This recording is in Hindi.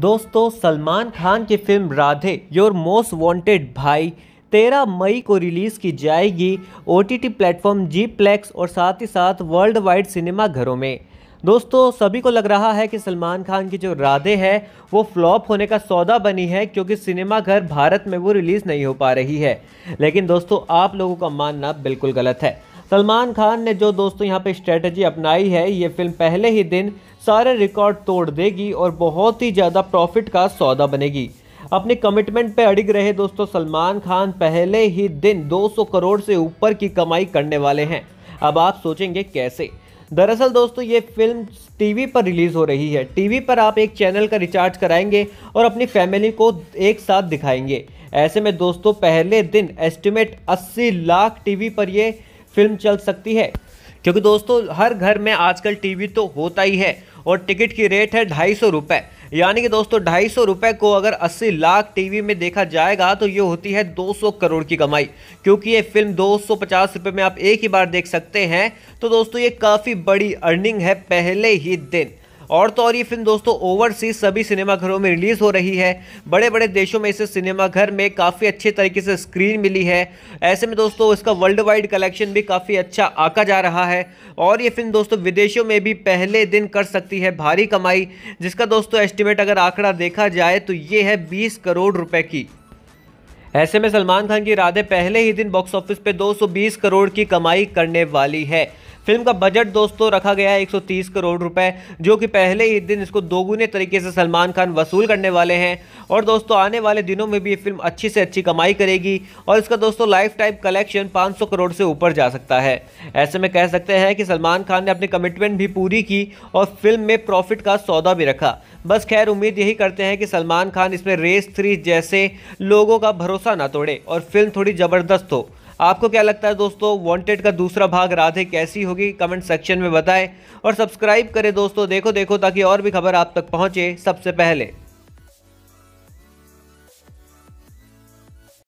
दोस्तों सलमान खान की film Radhe your most wanted Bhai 13 मई को रिलीज़ की जाएगी O T platform Zee Plex और साथ ही साथ वर्ल्ड वाइड सिनेमा घरों में दोस्तों सभी को लग रहा है कि सलमान खान की जो राधे है वो फ्लॉप होने का सौदा बनी है क्योंकि सिनेमा घर भारत में वो रिलीज़ नहीं हो पा रही है लेकिन दोस्तों आप लोगों का मानना बिल्कुल गलत है सलमान खान ने जो दोस्तों यहाँ पे स्ट्रेटजी अपनाई है ये फिल्म पहले ही दिन सारे रिकॉर्ड तोड़ देगी और बहुत ही ज़्यादा प्रॉफिट का सौदा बनेगी अपने कमिटमेंट पे अड़िग रहे दोस्तों सलमान खान पहले ही दिन 200 करोड़ से ऊपर की कमाई करने वाले हैं अब आप सोचेंगे कैसे दरअसल दोस्तों ये फिल्म टीवी पर रिलीज़ हो रही है टीवी पर आप एक चैनल का रिचार्ज कराएंगे और अपनी फैमिली को एक साथ दिखाएंगे ऐसे में दोस्तों पहले दिन एस्टिमेट 80 लाख टीवी पर ये फिल्म चल सकती है क्योंकि दोस्तों हर घर में आजकल टीवी तो होता ही है और टिकट की रेट है ढाई सौ रुपये यानी कि दोस्तों ढाई सौ रुपये को अगर 80 लाख टीवी में देखा जाएगा तो ये होती है 200 करोड़ की कमाई क्योंकि ये फिल्म 250 रुपए में आप एक ही बार देख सकते हैं तो दोस्तों ये काफ़ी बड़ी अर्निंग है पहले ही दिन और तो और ये फिल्म दोस्तों ओवरसीज सभी सिनेमाघरों में रिलीज़ हो रही है बड़े बड़े देशों में इसे सिनेमाघर में काफ़ी अच्छे तरीके से स्क्रीन मिली है ऐसे में दोस्तों इसका वर्ल्ड वाइड कलेक्शन भी काफ़ी अच्छा आका जा रहा है और ये फिल्म दोस्तों विदेशों में भी पहले दिन कर सकती है भारी कमाई जिसका दोस्तों एस्टिमेट अगर आंकड़ा देखा जाए तो ये है बीस करोड़ रुपए की ऐसे में सलमान खान की राधे पहले ही दिन बॉक्स ऑफिस पे 220 करोड़ की कमाई करने वाली है फिल्म का बजट दोस्तों रखा गया है 130 करोड़ रुपए जो कि पहले ही दिन इसको दोगुने तरीके से सलमान खान वसूल करने वाले हैं और दोस्तों आने वाले दिनों में भी ये फिल्म अच्छी से अच्छी कमाई करेगी और इसका दोस्तों लाइफ टाइम कलेक्शन 500 करोड़ से ऊपर जा सकता है ऐसे में कह सकते हैं कि सलमान खान ने अपनी कमिटमेंट भी पूरी की और फिल्म में प्रॉफिट का सौदा भी रखा बस खैर उम्मीद यही करते हैं कि सलमान खान इसमें रेस थ्री जैसे लोगों का भरोसा ना तोड़े और फिल्म थोड़ी ज़बरदस्त हो आपको क्या लगता है दोस्तों वांटेड का दूसरा भाग राधे कैसी होगी कमेंट सेक्शन में बताएं और सब्सक्राइब करें दोस्तों देखो देखो ताकि और भी खबर आप तक पहुंचे सबसे पहले